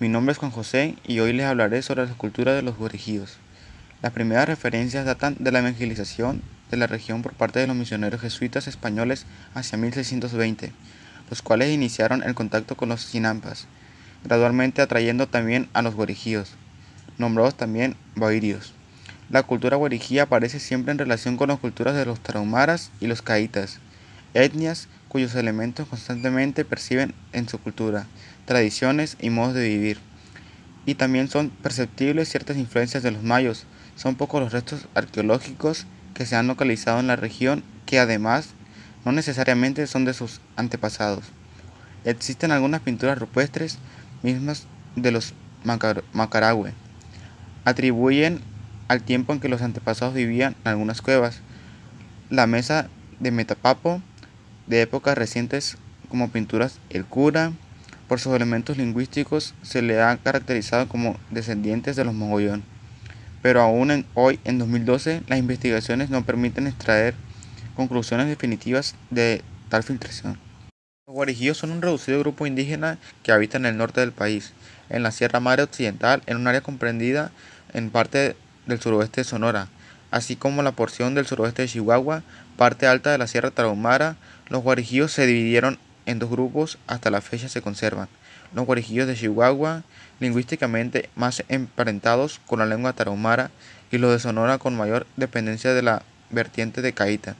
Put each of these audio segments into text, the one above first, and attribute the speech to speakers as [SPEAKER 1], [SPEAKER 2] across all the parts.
[SPEAKER 1] Mi nombre es Juan José y hoy les hablaré sobre la cultura de los guarijíos. Las primeras referencias datan de la evangelización de la región por parte de los misioneros jesuitas españoles hacia 1620, los cuales iniciaron el contacto con los sinampas, gradualmente atrayendo también a los guarijíos, nombrados también bairios. La cultura guarijía aparece siempre en relación con las culturas de los tarahumaras y los caitas, etnias cuyos elementos constantemente perciben en su cultura, tradiciones y modos de vivir. Y también son perceptibles ciertas influencias de los mayos. Son pocos los restos arqueológicos que se han localizado en la región que además no necesariamente son de sus antepasados. Existen algunas pinturas rupestres mismas de los Macar Atribuyen al tiempo en que los antepasados vivían en algunas cuevas. La mesa de Metapapo de épocas recientes como pinturas El Cura. Por sus elementos lingüísticos se le ha caracterizado como descendientes de los mogollón. Pero aún hoy, en 2012, las investigaciones no permiten extraer conclusiones definitivas de tal filtración. Los guarijíos son un reducido grupo indígena que habita en el norte del país, en la Sierra Madre Occidental, en un área comprendida en parte del suroeste de Sonora, así como la porción del suroeste de Chihuahua, parte alta de la Sierra Tarahumara, los guarijíos se dividieron en dos grupos hasta la fecha se conservan. Los guarijíos de Chihuahua, lingüísticamente más emparentados con la lengua tarahumara, y los de Sonora con mayor dependencia de la vertiente de Caíta,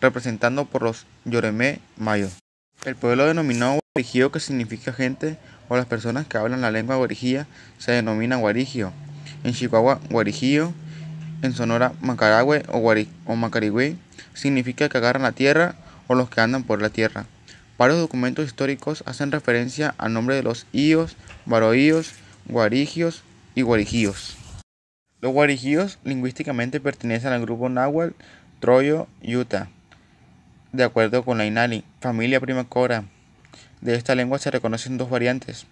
[SPEAKER 1] representando por los yoreme Mayo. El pueblo denominado guarijío que significa gente o las personas que hablan la lengua guarijía se denomina guarijío, En Chihuahua, guarijío en Sonora Macaragüe o, significa que agarran la tierra o los que andan por la tierra. Varios documentos históricos hacen referencia al nombre de los ios, varoíos, guarigios y guarigíos. Los guarigíos lingüísticamente pertenecen al grupo náhuatl Troyo Utah, de acuerdo con la Inali, familia primacora. De esta lengua se reconocen dos variantes,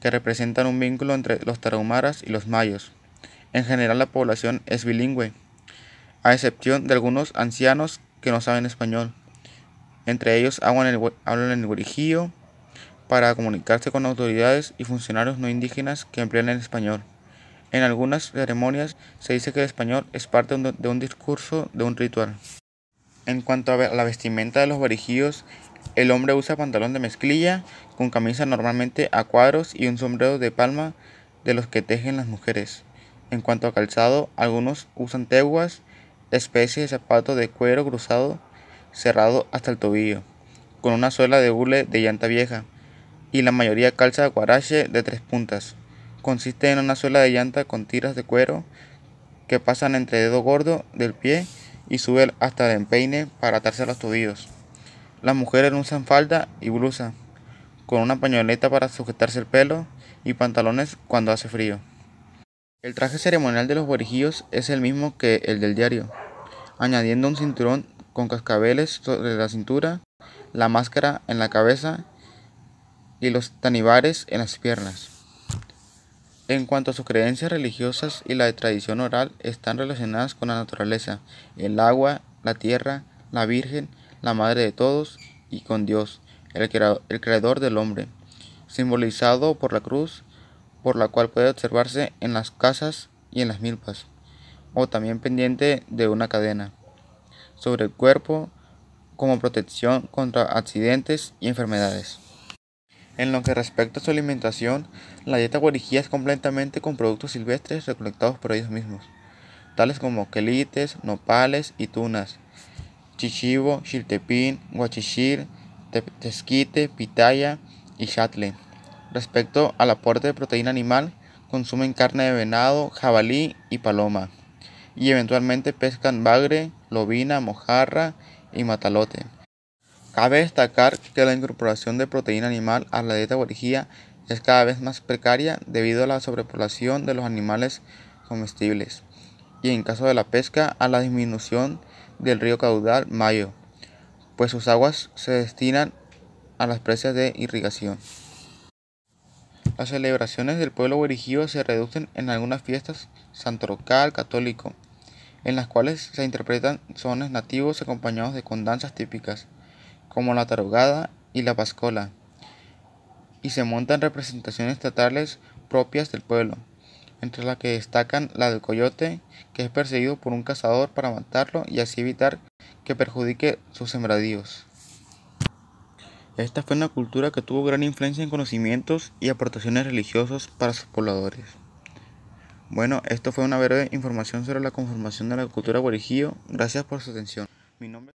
[SPEAKER 1] que representan un vínculo entre los tarahumaras y los mayos. En general la población es bilingüe, a excepción de algunos ancianos que no saben español. Entre ellos hablan el, hablan el para comunicarse con autoridades y funcionarios no indígenas que emplean el español. En algunas ceremonias se dice que el español es parte de un discurso, de un ritual. En cuanto a la vestimenta de los barijíos, el hombre usa pantalón de mezclilla con camisa normalmente a cuadros y un sombrero de palma de los que tejen las mujeres. En cuanto a calzado, algunos usan teguas, especie de zapato de cuero cruzado, cerrado hasta el tobillo, con una suela de hule de llanta vieja, y la mayoría calza guarache de tres puntas. Consiste en una suela de llanta con tiras de cuero que pasan entre dedo gordo del pie y suben hasta el empeine para atarse a los tobillos. Las mujeres usan falda y blusa, con una pañoleta para sujetarse el pelo y pantalones cuando hace frío. El traje ceremonial de los borejíos es el mismo que el del diario, añadiendo un cinturón con cascabeles sobre la cintura, la máscara en la cabeza y los tanibares en las piernas. En cuanto a sus creencias religiosas y la de tradición oral, están relacionadas con la naturaleza, el agua, la tierra, la Virgen, la Madre de todos y con Dios, el creador del hombre, simbolizado por la cruz por la cual puede observarse en las casas y en las milpas, o también pendiente de una cadena, sobre el cuerpo como protección contra accidentes y enfermedades. En lo que respecta a su alimentación, la dieta guarijía es completamente con productos silvestres recolectados por ellos mismos, tales como quelites, nopales y tunas, chichivo, chiltepín, guachichir, tezquite, pitaya y chatle. Respecto al aporte de proteína animal, consumen carne de venado, jabalí y paloma, y eventualmente pescan bagre, lobina, mojarra y matalote. Cabe destacar que la incorporación de proteína animal a la dieta guarigía es cada vez más precaria debido a la sobrepoblación de los animales comestibles y en caso de la pesca a la disminución del río caudal Mayo, pues sus aguas se destinan a las presas de irrigación. Las celebraciones del pueblo origido se reducen en algunas fiestas santorocal católico, en las cuales se interpretan sones nativos acompañados de con danzas típicas, como la tarugada y la pascola, y se montan representaciones estatales propias del pueblo, entre las que destacan la del coyote, que es perseguido por un cazador para matarlo y así evitar que perjudique sus sembradíos. Esta fue una cultura que tuvo gran influencia en conocimientos y aportaciones religiosas para sus pobladores. Bueno, esto fue una breve información sobre la conformación de la cultura guarijío. Gracias por su atención. Mi nombre